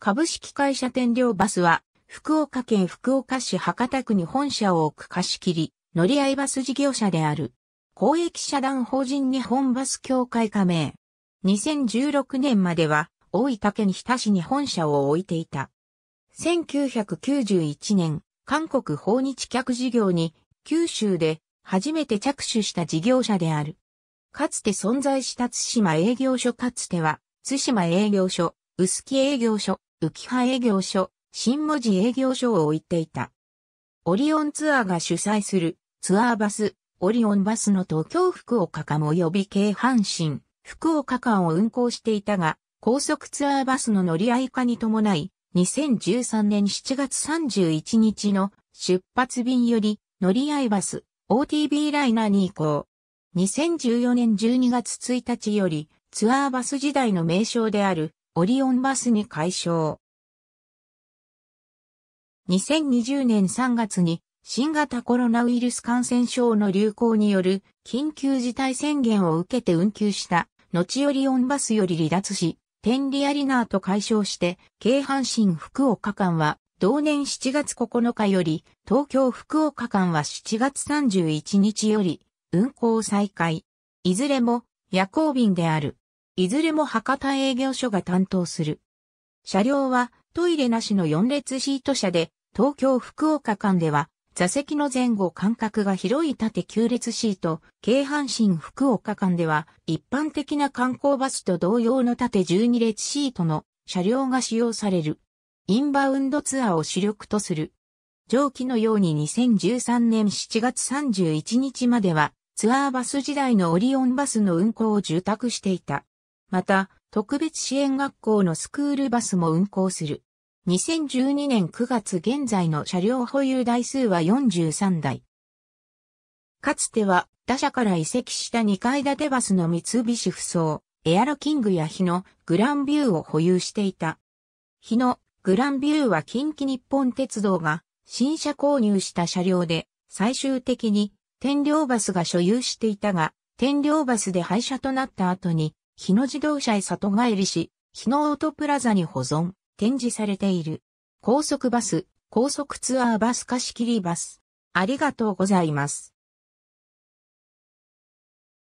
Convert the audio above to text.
株式会社天領バスは、福岡県福岡市博多区に本社を置く貸し切り、乗り合いバス事業者である。公益社団法人日本バス協会加盟。2016年までは、大分県日田市に本社を置いていた。1991年、韓国訪日客事業に、九州で初めて着手した事業者である。かつて存在した津島営業所かつては、津島営業所、薄木営業所、浮葉営業所、新文字営業所を置いていた。オリオンツアーが主催するツアーバス、オリオンバスの東京福岡間及び京阪神、福岡間を運行していたが、高速ツアーバスの乗り合い化に伴い、2013年7月31日の出発便より乗り合いバス OTB ライナーに移行。2014年12月1日よりツアーバス時代の名称であるオリオンバスに解消。2020年3月に新型コロナウイルス感染症の流行による緊急事態宣言を受けて運休した後オリオンバスより離脱し、天理アリナーと解消して、京阪神福岡間は同年7月9日より、東京福岡間は7月31日より運行再開。いずれも夜行便である。いずれも博多営業所が担当する。車両はトイレなしの4列シート車で、東京福岡間では、座席の前後間隔が広い縦9列シート、京阪神福岡間では、一般的な観光バスと同様の縦12列シートの車両が使用される。インバウンドツアーを主力とする。上記のように2013年7月31日までは、ツアーバス時代のオリオンバスの運行を受託していた。また、特別支援学校のスクールバスも運行する。2012年9月現在の車両保有台数は43台。かつては、他社から移籍した2階建てバスの三菱不走、エアロキングや日野、グランビューを保有していた。日野、グランビューは近畿日本鉄道が新車購入した車両で、最終的に天領バスが所有していたが、天領バスで廃車となった後に、日野自動車へ里帰りし、日野オートプラザに保存、展示されている。高速バス、高速ツアーバス貸し切りバス。ありがとうございます。